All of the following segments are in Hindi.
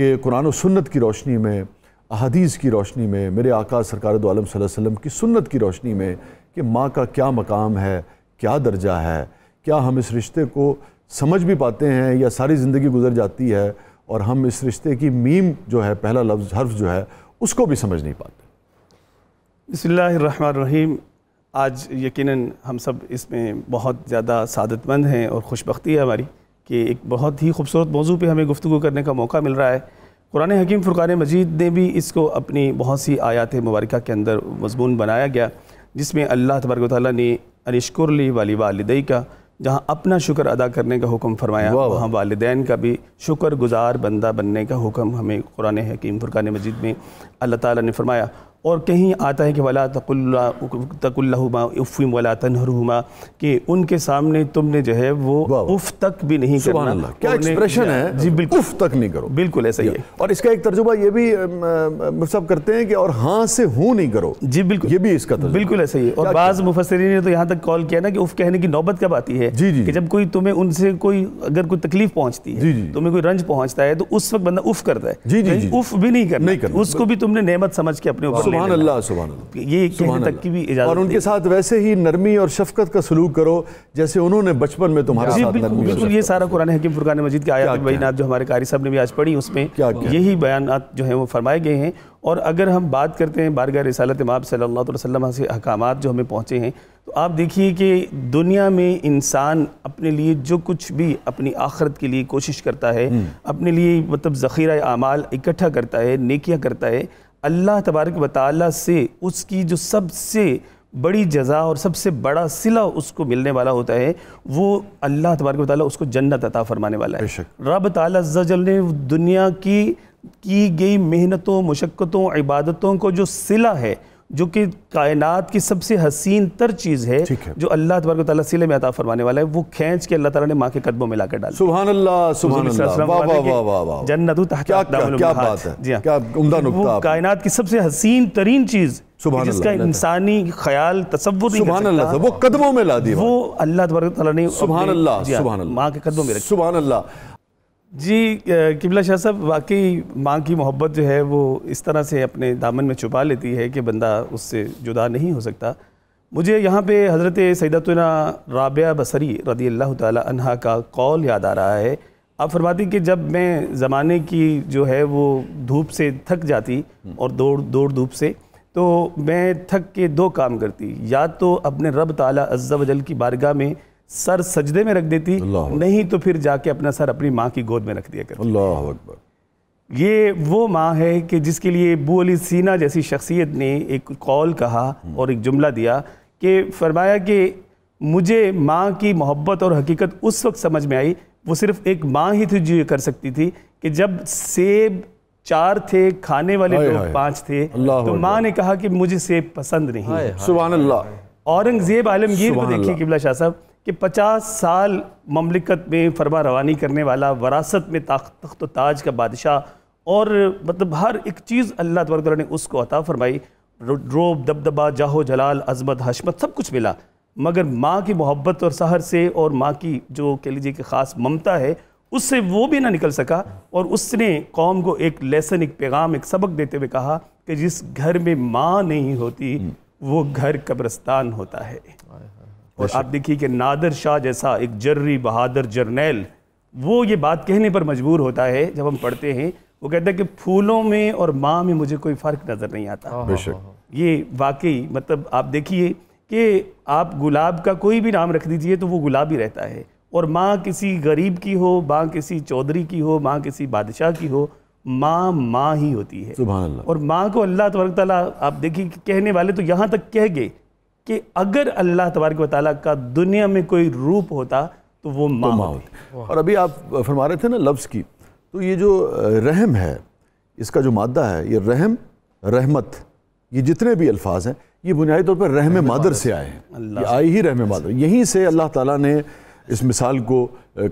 कि कुरान सुन्नत की रोशनी में अहादीस की रोशनी में मेरे आका सरकार दोम आलम की सुन्नत की रोशनी में कि माँ का क्या मकाम है क्या दर्जा है क्या हम इस रिश्ते को समझ भी पाते हैं या सारी ज़िंदगी गुजर जाती है और हम इस रिश्ते की मीम जो है पहला लफ्ज़ हर्फ जो है उसको भी समझ नहीं पाते बसमीम आज यकीनन हम सब इसमें बहुत ज़्यादा सादतमंद हैं और खुशबी है हमारी कि एक बहुत ही खूबसूरत मौजू पे हमें गुफ्तु करने का मौका मिल रहा है कुरान हकीम फ़ुरान मजीद ने भी इसको अपनी बहुत सी आयात मुबारक के अंदर मजमून बनाया गया जिसमें अल्लाह तबरक ताली ने अनिशकुरली वाली वालदई का जहाँ अपना शुक्र अदा करने का हुक्म फरमाया वहाँ वालदेन का भी शुक्र गुज़ार बंदा बनने का हुक्म हमें कुरान हकीम फुरकान मजीद में अल्लाह ताली ने फरमाया और कहीं आता है कि वला तकुल्ला तकुल्लाहुमा उफ़िम वला तनहरुमा कि उनके सामने तुमने जो है वो उफ़ तक भी नहीं करना क्या एक्सप्रेशन है जी बिल्कुल उफ़ तक नहीं करो बिल्कुल ऐसा ही है और इसका एक तर्जुबा ये भी सब करते हैं कि और हाँ से हूँ नहीं करो जी बिल्कुल ये भी इसका बिल्कुल ऐसा ही है और बाज़ मुफसरीन ने तो यहाँ तक कॉल किया ना कि उफ़ कहने की नौबत कब आती है जी जी कि जब कोई तुम्हें उनसे कोई अगर कोई तकलीफ पहुँचती है तुम्हें कोई रंज पहुँचता है तो उस वक्त बंदा उफ़ करता है जी जी उफ़ भी नहीं करना उसको भी तुमने नेमत समझ के अपने ऊपर अल्लाह ये तक की भी इजाज़त और उनके साथ वैसे ही नरमी और शफकत का सलूक करो जैसे उन्होंने बचपन में तुम्हारे साथ बिल्कुल ये सारा कुरान हकीम फुरकान मजीद के आयात जो हमारे कारी साहब ने भी आज पढ़ी उसमें यही बयान जो हैं वो फरमाए गए हैं और अगर हम बात करते हैं बारगाह रसालत इमाम सल्लल्लाहु अलैहि वसल्लम से अहकाम जो हमें पहुँचे हैं तो आप देखिए कि दुनिया में इंसान अपने लिए जो कुछ भी अपनी आखरत के लिए कोशिश करता है हम्म। अपने लिए मतलब ज़ख़ीरा आमाल इकट्ठा करता है नेकियाँ करता है अल्लाह तबारक वाली से उसकी जो सबसे बड़ी जजा और सबसे बड़ा सिला उसको मिलने वाला होता है वो अल्लाह तबारक ताली उसको जन्नत अता फरमाने वाला है रब तजल ने दुनिया की की गई मेहनतों मशक्क़तों इबादतों को जो सिला है जो कि कायनात की सबसे हसीन तर चीज़ है, है। जो अल्लाह तबारक ताली सिले में अता फरमाने वाला है वो खींच के अल्लाह ताला ने माँ के कदमों में लाकर डाला सुबह अल्लाह जन्नत कायनात की सबसे हसीन तरीन चीज़ जिसका इंसानी ख्याल तस्वुर वो कदमों में ला दिया वो अल्लाह तबारक ताला ने अल्लाह हाँ, माँ के कदमों में सुबह अल्लाह जी किबला शाह साहब वाकई माँ की मोहब्बत जो है वो इस तरह से अपने दामन में छुपा लेती है कि बंदा उससे जुदा नहीं हो सकता मुझे यहाँ पे हज़रत सैदतना राबिया बसरी रदी अल्लाह तहा का कौल याद आ रहा है आप फरमाती कि जब मैं ज़माने की जो है वो धूप से थक जाती और दौड़ दौड़ धूप से तो मैं थक के दो काम करती या तो अपने रब ताला अज्जा वजल की बारगाह में सर सजदे में रख देती नहीं तो फिर जाके अपना सर अपनी माँ की गोद में रख दिया करती ये वो माँ है कि जिसके लिए बू अली सीना जैसी शख्सियत ने एक कॉल कहा और एक जुमला दिया कि फरमाया कि मुझे माँ की मोहब्बत और हकीकत उस वक्त समझ में आई वो सिर्फ एक माँ ही थी जो ये कर सकती थी कि जब सेब चार थे खाने वाले लोग पांच थे तो माँ ने कहा कि मुझे सेब पसंद नहीं सुबह अल्लाह औरंगजेब आलमगीर को देखिए किबला शाह साहब कि 50 साल ममलिकत में फरमा रवानी करने वाला वरासत में तख्त ताज का बादशाह और मतलब हर एक चीज़ अल्लाह तबारक ने उसको अता फरमाई रोब दबदबा जाहो जलाल अजमत हशमत सब कुछ मिला मगर माँ की मोहब्बत और सहर से और माँ की जो कह लीजिए कि ख़ास ममता है उससे वो भी ना निकल सका और उसने कौम को एक लेसन एक पैगाम एक सबक देते हुए कहा कि जिस घर में माँ नहीं होती हम्म। वो घर कब्रस्तान होता है और आप देखिए कि नादर शाह जैसा एक जर्री बहादुर जर्नैल वो ये बात कहने पर मजबूर होता है जब हम पढ़ते हैं वो कहता है कि फूलों में और माँ में मुझे कोई फ़र्क नज़र नहीं आता हाँ, हाँ, बेशक हाँ, ये वाकई मतलब आप देखिए कि आप गुलाब का कोई भी नाम रख दीजिए तो वो गुलाब ही रहता है और माँ किसी गरीब की हो माँ किसी चौधरी की हो माँ किसी बादशाह की हो माँ माँ ही होती है और माँ को अल्लाह तबरक आप देखिए कहने वाले तो यहाँ तक कह गए कि अगर अल्लाह तबारक वाली का दुनिया में कोई रूप होता तो वो माँ तो माँ होती और अभी आप फरमा रहे थे ना लफ्ज़ की तो ये जो रहम है इसका जो मादा है ये रहम रहमत ये जितने भी अल्फाज हैं ये बुनियादी तौर पर रहम मादर से आए हैं आई ही रहम मादर यहीं से अल्लाह ताला ने इस मिसाल को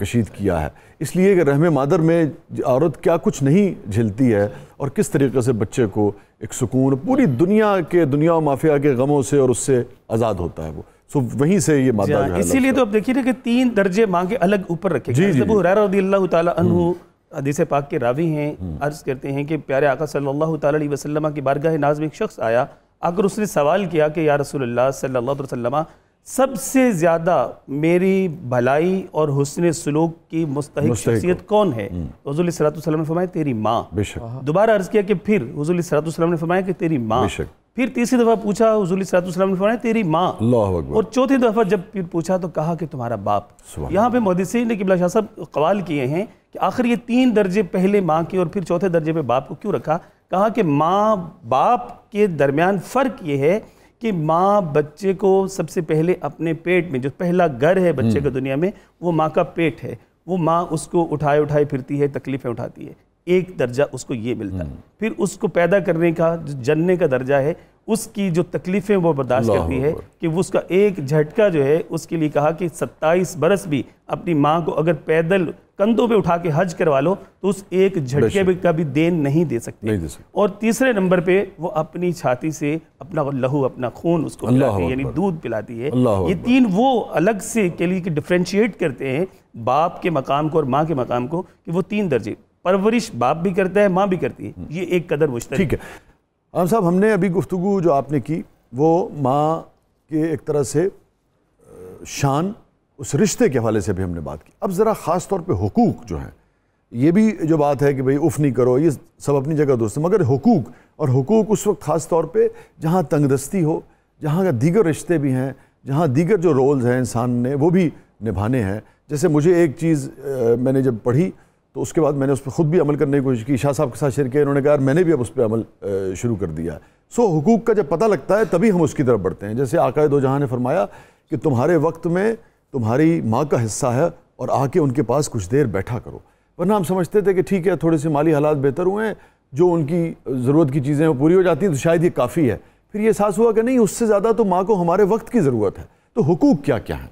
कशीद किया है इसलिए कि रहम मादर में औरत क्या कुछ नहीं झेलती है और किस तरीके से बच्चे को एक सुकून पूरी दुनिया के दुनिया माफिया के गमों से और उससे आज़ाद होता है वो सो वहीं से ये मादा हाँ, इसीलिए तो आप देखिए ना कि तीन दर्जे मांगे अलग ऊपर रखे जी जी रदी अल्लाह हम्म। पाक के रावी हैं हम्म। अर्ज़ करते हैं कि प्यारे आका सल्लल्लाहु अलैहि वसल्लम की बारगाह नाज में एक शख्स आया अगर उसने सवाल किया कि या रसूल अल्लाह सल्लल्लाहु अलैहि वसल्लम सबसे ज़्यादा मेरी भलाई और हुसन सलूक की मुस्तक शख्सियत कौन है हजूल हम्म। ने फरमाया तेरी माँ बेशक हाँ। दोबारा अर्ज़ किया कि फिर हजूल सलाम ने फरमाया कि तेरी माँ बेशक फिर तीसरी दफ़ा पूछा हजूल सलाम ने फरमाया तेरी माँ और चौथी दफ़ा जब फिर पूछा तो कहा कि तुम्हारा बाप यहाँ पे मोदी ने किबला शाह साहब कवाल किए हैं कि आखिर ये तीन दर्जे पहले माँ के और फिर चौथे दर्जे पे बाप को क्यों रखा कहा कि माँ बाप के दरमियान फ़र्क ये है कि माँ बच्चे को सबसे पहले अपने पेट में जो पहला घर है बच्चे हम्म। का दुनिया में वो माँ का पेट है वो माँ उसको उठाए उठाए फिरती है तकलीफ़ें उठाती है एक दर्जा उसको ये मिलता है हम्म। फिर उसको पैदा करने का जो जनने का दर्जा है उसकी जो तकलीफ़ें वो बर्दाश्त करती है कि वो उसका एक झटका जो है उसके लिए कहा कि 27 बरस भी अपनी माँ को अगर पैदल कंधों पे उठा के हज करवा लो तो उस एक झटके का भी देन नहीं दे सकते नहीं दे सकते और तीसरे नंबर पे वो अपनी छाती से अपना लहू अपना खून उसको पिलाती है यानी दूध पिलाती है ये तीन वो अलग से के लिए डिफ्रेंशिएट करते हैं बाप के मकाम को और माँ के मकाम को कि वो तीन दर्जे परवरिश बाप भी करता है माँ भी करती है ये एक कदर मुश्तर ठीक है आम साहब हमने अभी गुफ्तु जो आपने की वो माँ के एक तरह से शान उस रिश्ते के हवाले से भी हमने बात की अब ज़रा ख़ास तौर पर हकूक़ जो हैं ये भी जो बात है कि भाई उफ़ नहीं करो ये सब अपनी जगह दोस्त मगर हकूक़ और हकूक़ उस वक्त ख़ास तौर पर जहाँ तंगदस्ती हो जहाँ का दीगर रिश्ते भी हैं जहाँ दीगर जो रोल्स हैं इंसान ने वो भी निभाने हैं जैसे मुझे एक चीज़ मैंने जब पढ़ी तो उसके बाद मैंने उस पर ख़ुद भी अमल करने की कोशिश की शाह साहब के साथ शेयर किया उन्होंने कहा मैंने भी अब उस पर अमल शुरू कर दिया सो हकूक़ का जब पता लगता है तभी हम उसकी तरफ बढ़ते हैं जैसे आकाए दो जहाँ ने फरमाया कि तुम्हारे वक्त में तुम्हारी माँ का हिस्सा है और आके उनके पास कुछ देर बैठा करो वरना हम समझते थे कि ठीक है थोड़े से माली हालात बेहतर हुए हैं जो उनकी ज़रूरत की चीज़ें वो पूरी हो जाती हैं तो शायद ये काफ़ी है फिर ये एहसास हुआ कि नहीं उससे ज़्यादा तो माँ को हमारे वक्त की ज़रूरत है तो हकूक़ क्या क्या है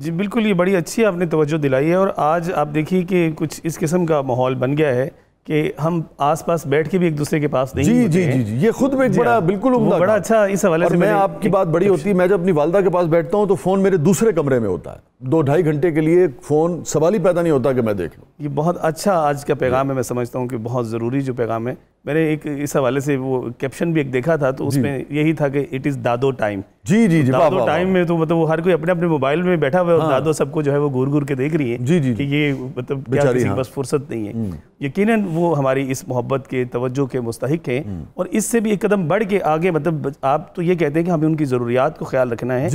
जी बिल्कुल ये बड़ी अच्छी आपने तवज्जो दिलाई है और आज आप देखिए कि कुछ इस किस्म का माहौल बन गया है कि हम आसपास बैठ के भी एक दूसरे के पास नहीं जी जी जी जी ये खुद में एक बड़ा हाँ। बिल्कुल तो उम्दा बड़ा अच्छा इस हवाले से मैं आपकी बात बड़ी अच्छा होती है मैं जब अपनी वालदा के पास बैठता हूँ तो फ़ोन मेरे दूसरे कमरे में होता है दो ढाई घंटे के लिए फ़ोन सवाल ही पैदा नहीं होता कि मैं देख लूँ ये बहुत अच्छा आज का पैगाम है मैं समझता हूँ कि बहुत ज़रूरी जो पैगाम है मैंने एक इस हवाले से वो कैप्शन भी एक देखा था तो उसमें यही था कि इट इज़ दादो टाइम जी जी जी तो दादो टाइम में तो मतलब वो हर कोई अपने अपने मोबाइल में बैठा हुआ है हाँ। और दादो सबको जो है वो घूर घूर के देख रही है जी जी कि ये मतलब क्या किसी बस हाँ। फुर्सत नहीं है हम्म। यकीन वो हमारी इस मोहब्बत के तवज्जो के मुस्तक हैं हम्म। और इससे भी एक कदम बढ़ के आगे मतलब आप तो ये कहते हैं कि हमें उनकी ज़रूरियात को ख्याल रखना है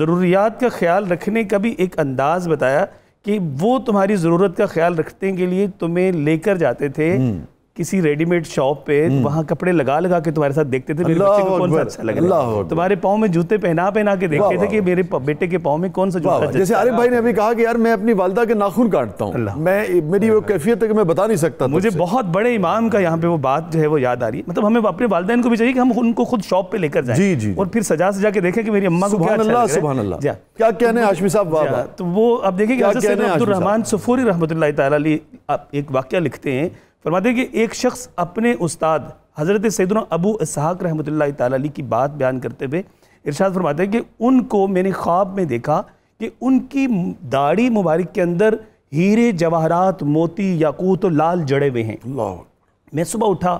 ज़रूरियात का ख्याल रखने का भी एक एक अंदाज बताया कि वो तुम्हारी ज़रूरत का ख्याल रखने के लिए तुम्हें लेकर जाते थे हम्म। किसी रेडीमेड शॉप पे हम्म। वहाँ कपड़े लगा लगा के तुम्हारे साथ देखते थे मेरे बच्चे को कौन सा अच्छा लग रहा है तुम्हारे पाँव में जूते पहना पहना के देखते थे कि मेरे बेटे के पाँव में कौन सा जूता अच्छा जैसे अरे भाई ने अभी कहा कि यार मैं अपनी वालदा के नाखून काटता हूँ मैं मेरी वो कैफियत है कि मैं बता नहीं सकता मुझे बहुत बड़े इमाम का यहाँ पे वो बात जो है वो याद आ रही है मतलब हमें अपने वालदेन को भी चाहिए कि हम उनको खुद शॉप पे लेकर जाए जी जी और फिर सजा सजा के देखें कि मेरी अम्मा को क्या अच्छा सुबह क्या कहने आशमी साहब तो वो अब देखिए अब्दुल सफूरी रहमत एक वाक्य लिखते हैं फरमाते कि एक शख्स अपने उस्ताद हज़रत सैदन अबू इसहाक रहमत ताली की बात बयान करते हुए इरशाद फरमाते हैं कि उनको मैंने ख्वाब में देखा कि उनकी दाढ़ी मुबारक के अंदर हीरे जवाहरात मोती याकूत और लाल जड़े हुए हैं मैं सुबह उठा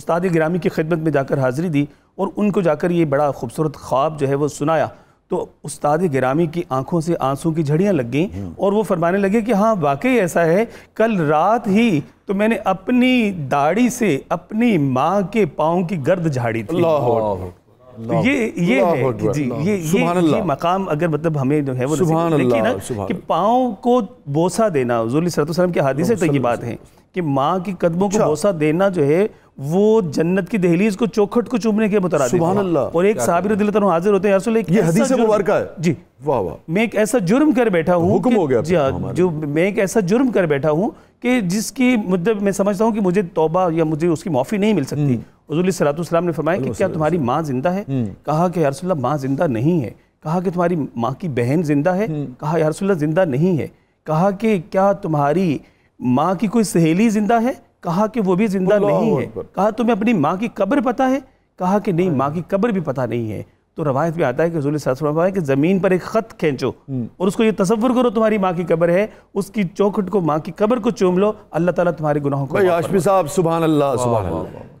उस्ताद ग्रामी की खिदमत में जाकर हाज़िरी दी और उनको जाकर ये बड़ा खूबसूरत ख्वाब जो है वो सुनाया तो उस्ताद गिरामी की आंखों से आंसू की झड़ियां लग गई हम्म। और वो फरमाने लगे कि हाँ वाकई ऐसा है कल रात ही तो मैंने अपनी दाढ़ी से अपनी माँ के पाँव की गर्द झाड़ी थी तो ये ये है कि जी ये ये, ये मकाम अगर मतलब हमें जो है वो लेकिन ना कि पाँव को बोसा देना हजूल सरतम के हादी से तो ये बात है कि माँ की कदमों को अच्छा। भरोसा देना जो है वो जन्नत की दहलीज को चौखट को चुभने के मुतरा और एक साबिर हाजिर होते हैं एक ये हदीस मुबारक है जी वाह वाह मैं एक ऐसा जुर्म कर बैठा हूँ हुक्म हो गया जी हाँ जो मैं एक ऐसा जुर्म कर बैठा हूँ कि जिसकी मुद्दे मैं समझता हूँ कि मुझे तोबा या मुझे उसकी माफ़ी नहीं मिल सकती हजूल हम्म। ने फरमाया कि क्या तुम्हारी माँ जिंदा है हम्म। कहा कि यारसोल्ला माँ जिंदा नहीं है कहा कि तुम्हारी माँ की बहन जिंदा है हम्म। कहा यारसोल्ला जिंदा नहीं है कहा कि क्या तुम्हारी माँ की कोई सहेली जिंदा है कहा कि वो भी जिंदा नहीं है कहा तुम्हें अपनी माँ की कब्र पता है कहा कि नहीं हाँ। माँ की कब्र भी पता नहीं है तो रवायत में आता है कि रजूल कि ज़मीन पर एक ख़त खेचो हम्म। और उसको ये तस्वर करो तुम्हारी माँ की कब्र है उसकी चौखट को माँ की कब्र को चूम लो अल्लाह ताला तुम्हारे गुनाहों को साहब सुबह अल्लाह सुबह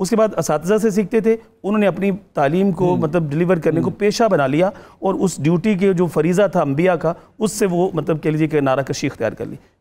उसके बाद इस से सीखते थे उन्होंने अपनी तालीम को हम्म। मतलब डिलीवर करने को हम्म। पेशा बना लिया और उस ड्यूटी के जो फरीज़ा था अम्बिया का उससे वो मतलब कह लीजिए कि नाराकशी इख्तियार कर ली